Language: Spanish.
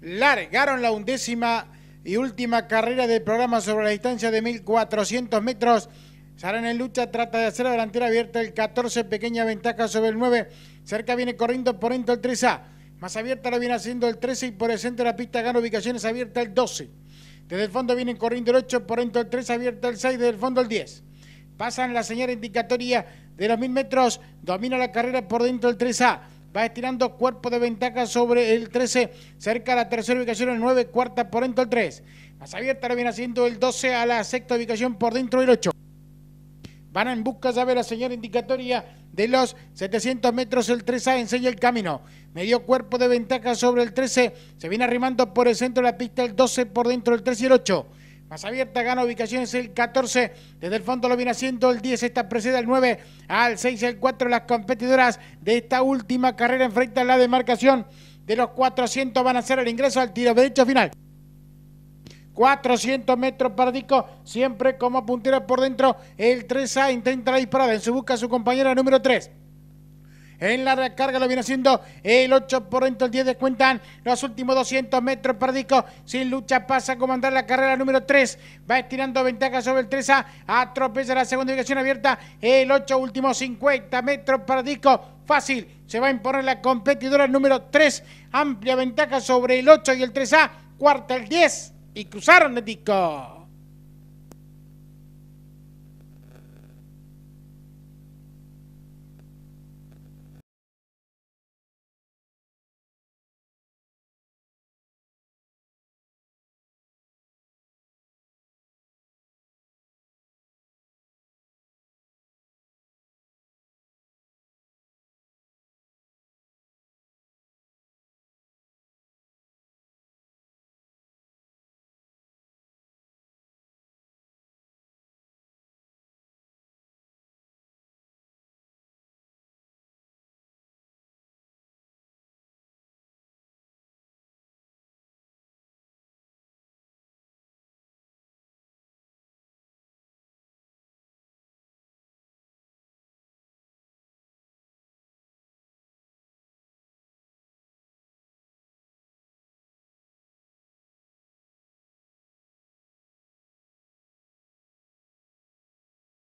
largaron la undécima y última carrera del programa sobre la distancia de 1400 metros. Saran en lucha, trata de hacer la delantera abierta el 14, pequeña ventaja sobre el 9. Cerca viene corriendo por dentro el 3A. Más abierta lo viene haciendo el 13 y por el centro de la pista gana ubicaciones abierta el 12. Desde el fondo viene corriendo el 8, por dentro el 3, abierta el 6, desde el fondo el 10. Pasan la señal indicatoria de los 1000 metros, domina la carrera por dentro el 3A va estirando cuerpo de ventaja sobre el 13, cerca a la tercera ubicación el 9, cuarta por dentro el 3. Más abierta lo viene haciendo el 12 a la sexta ubicación por dentro del 8. Van en busca, ya ve la señora indicatoria de los 700 metros. El 3A enseña el camino. Medio cuerpo de ventaja sobre el 13. Se viene arrimando por el centro de la pista el 12, por dentro del 3 y el 8. Más abierta gana ubicaciones el 14. Desde el fondo lo viene haciendo el 10. Esta precede al 9. Al 6 al 4. Las competidoras de esta última carrera enfrentan la demarcación de los 400. Van a hacer el ingreso al tiro derecho final. 400 metros para siempre como puntera por dentro. El 3A intenta la disparada en su busca su compañera número 3. En la recarga lo viene haciendo el 8 por dentro, el 10 descuentan los últimos 200 metros. disco. sin lucha pasa a comandar la carrera número 3. Va estirando ventaja sobre el 3 a, atropella la segunda ubicación abierta. El 8, último 50 metros. disco. fácil. Se va a imponer la competidora número 3. Amplia ventaja sobre el 8 y el 3A. Cuarta el 10. Y cruzaron el disco.